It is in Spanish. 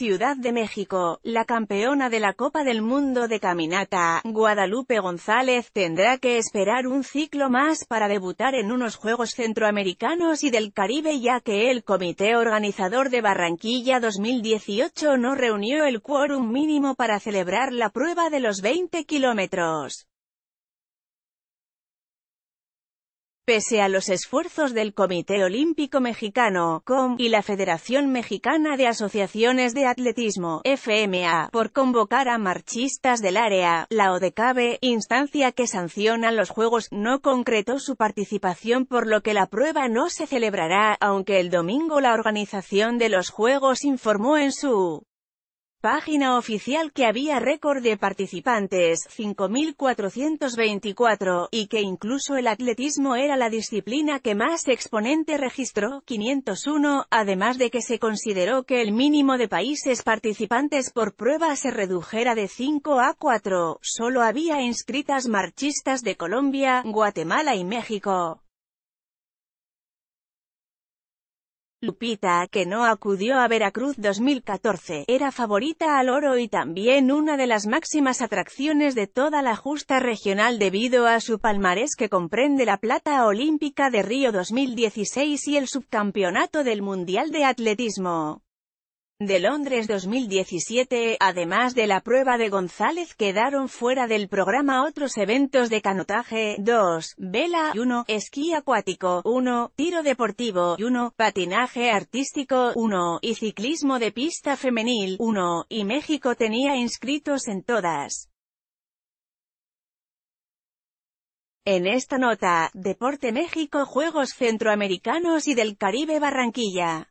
Ciudad de México, la campeona de la Copa del Mundo de Caminata, Guadalupe González, tendrá que esperar un ciclo más para debutar en unos Juegos Centroamericanos y del Caribe ya que el comité organizador de Barranquilla 2018 no reunió el quórum mínimo para celebrar la prueba de los 20 kilómetros. Pese a los esfuerzos del Comité Olímpico Mexicano COM, y la Federación Mexicana de Asociaciones de Atletismo FMA, por convocar a marchistas del área, la ODECABE, instancia que sanciona los Juegos, no concretó su participación por lo que la prueba no se celebrará, aunque el domingo la organización de los Juegos informó en su Página oficial que había récord de participantes, 5.424, y que incluso el atletismo era la disciplina que más exponente registró, 501, además de que se consideró que el mínimo de países participantes por prueba se redujera de 5 a 4, solo había inscritas marchistas de Colombia, Guatemala y México. Lupita, que no acudió a Veracruz 2014, era favorita al oro y también una de las máximas atracciones de toda la justa regional debido a su palmarés que comprende la plata olímpica de Río 2016 y el subcampeonato del Mundial de Atletismo de Londres 2017. Además de la prueba de González quedaron fuera del programa otros eventos de canotaje, 2, vela, 1, esquí acuático, 1, tiro deportivo, 1, patinaje artístico, 1, y ciclismo de pista femenil, 1, y México tenía inscritos en todas. En esta nota, Deporte México Juegos Centroamericanos y del Caribe Barranquilla.